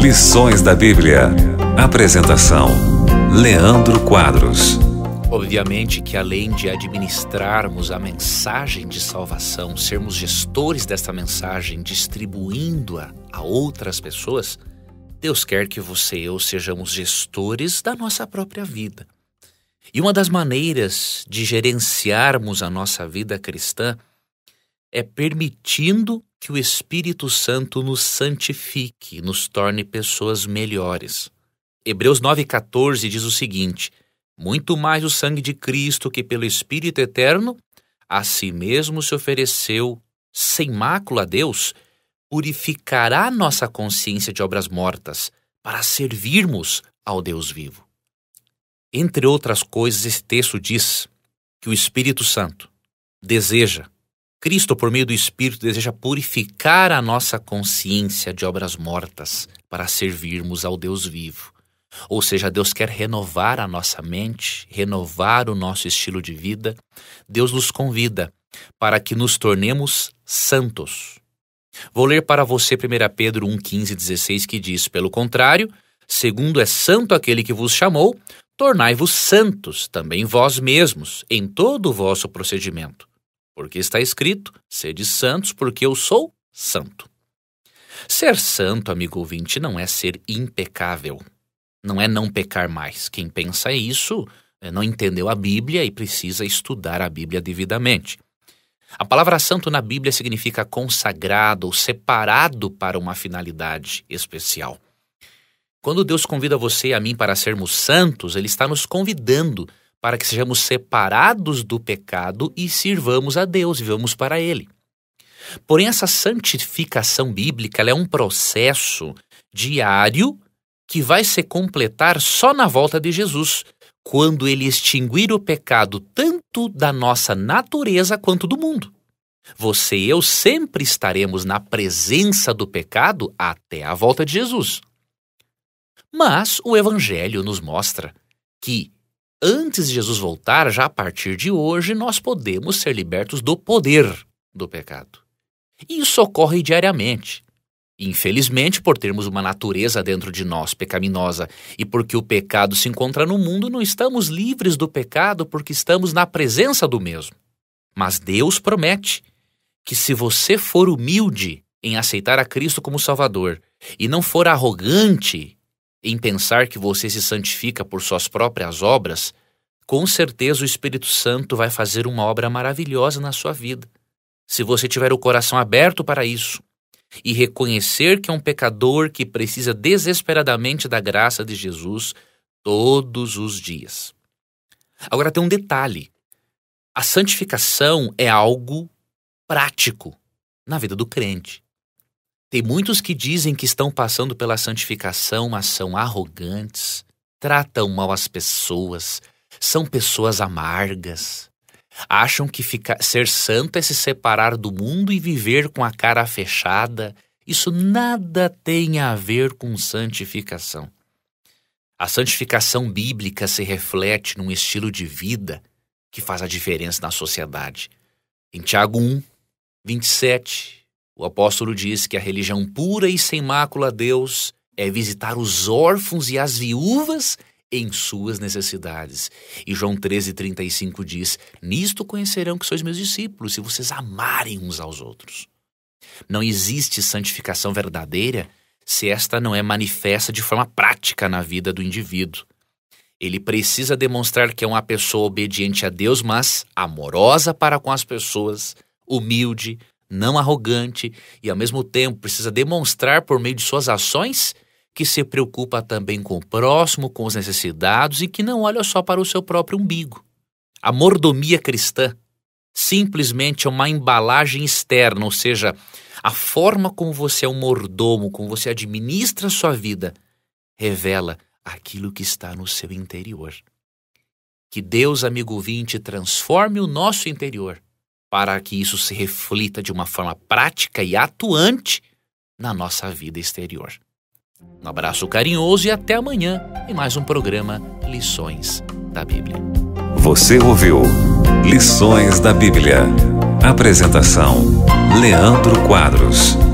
Lições da Bíblia. Apresentação: Leandro Quadros. Obviamente que além de administrarmos a mensagem de salvação, sermos gestores dessa mensagem, distribuindo-a a outras pessoas, Deus quer que você e eu sejamos gestores da nossa própria vida. E uma das maneiras de gerenciarmos a nossa vida cristã é permitindo que o Espírito Santo nos santifique, nos torne pessoas melhores. Hebreus 9,14 diz o seguinte: Muito mais o sangue de Cristo, que pelo Espírito Eterno a si mesmo se ofereceu sem mácula a Deus, purificará nossa consciência de obras mortas para servirmos ao Deus vivo. Entre outras coisas, esse texto diz que o Espírito Santo deseja Cristo, por meio do Espírito, deseja purificar a nossa consciência de obras mortas para servirmos ao Deus vivo. Ou seja, Deus quer renovar a nossa mente, renovar o nosso estilo de vida. Deus nos convida para que nos tornemos santos. Vou ler para você 1 Pedro 1, 15 16, que diz: Pelo contrário, segundo é santo aquele que vos chamou, tornai-vos santos também vós mesmos, em todo o vosso procedimento porque está escrito: sede santos, porque eu sou santo. Ser santo, amigo ouvinte, não é ser impecável. Não é não pecar mais. Quem pensa isso eh, não entendeu a Bíblia e precisa estudar a Bíblia devidamente. A palavra santo na Bíblia significa consagrado ou separado para uma finalidade especial. Quando Deus convida você e a mim para sermos santos, Ele está nos convidando para que sejamos separados do pecado e sirvamos a Deus, vivamos para Ele. Porém, essa santificação bíblica é um processo diário que vai se completar só na volta de Jesus, quando ele extinguir o pecado tanto da nossa natureza quanto do mundo. Você e eu sempre estaremos na presença do pecado até a volta de Jesus. Mas o Evangelho nos mostra que antes de Jesus voltar, já a partir de hoje, nós podemos ser libertos do poder do pecado. E isso ocorre diariamente. Infelizmente, por termos uma natureza dentro de nós pecaminosa e porque o pecado se encontra no mundo, não estamos livres do pecado porque estamos na presença do mesmo. Mas Deus promete que se você for humilde em aceitar a Cristo como Salvador e não for arrogante em pensar que você se santifica por suas próprias obras, com certeza o Espírito Santo vai fazer uma obra maravilhosa na sua vida. Se você tiver o coração aberto para isso e reconhecer que é um pecador que precisa desesperadamente da graça de Jesus todos os dias. Agora tem um detalhe: a santificação é algo prático na vida do crente. Tem muitos que dizem que estão passando pela santificação, mas são arrogantes, tratam mal as pessoas, são pessoas amargas. Acham que ficar, ser santo é se separar do mundo e viver com a cara fechada. Isso nada tem a ver com santificação. A santificação bíblica se reflete num estilo de vida que faz a diferença na sociedade. Em Tiago 1, 27 o apóstolo diz que a religião pura e sem mácula a Deus é visitar os órfãos e as viúvas em suas necessidades. E João 13,35 diz: Nisto conhecerão que sois meus discípulos, se vocês amarem uns aos outros. Não existe santificação verdadeira se esta não é manifesta de forma prática na vida do indivíduo. Ele precisa demonstrar que é uma pessoa obediente a Deus, mas amorosa para com as pessoas, humilde, não arrogante e, ao mesmo tempo, precisa demonstrar por meio de suas ações que se preocupa também com o próximo, com os necessitados e que não olha só para o seu próprio umbigo. A mordomia cristã simplesmente é uma embalagem externa, ou seja, a forma como você é um mordomo, como você administra a sua vida, revela aquilo que está no seu interior. Que Deus, amigo ouvinte, transforme o nosso interior para que isso se reflita de uma forma prática e atuante na nossa vida exterior. Um abraço carinhoso e até amanhã em mais um programa Lições da Bíblia. Você ouviu Lições da Bíblia. Apresentação: Leandro Quadros.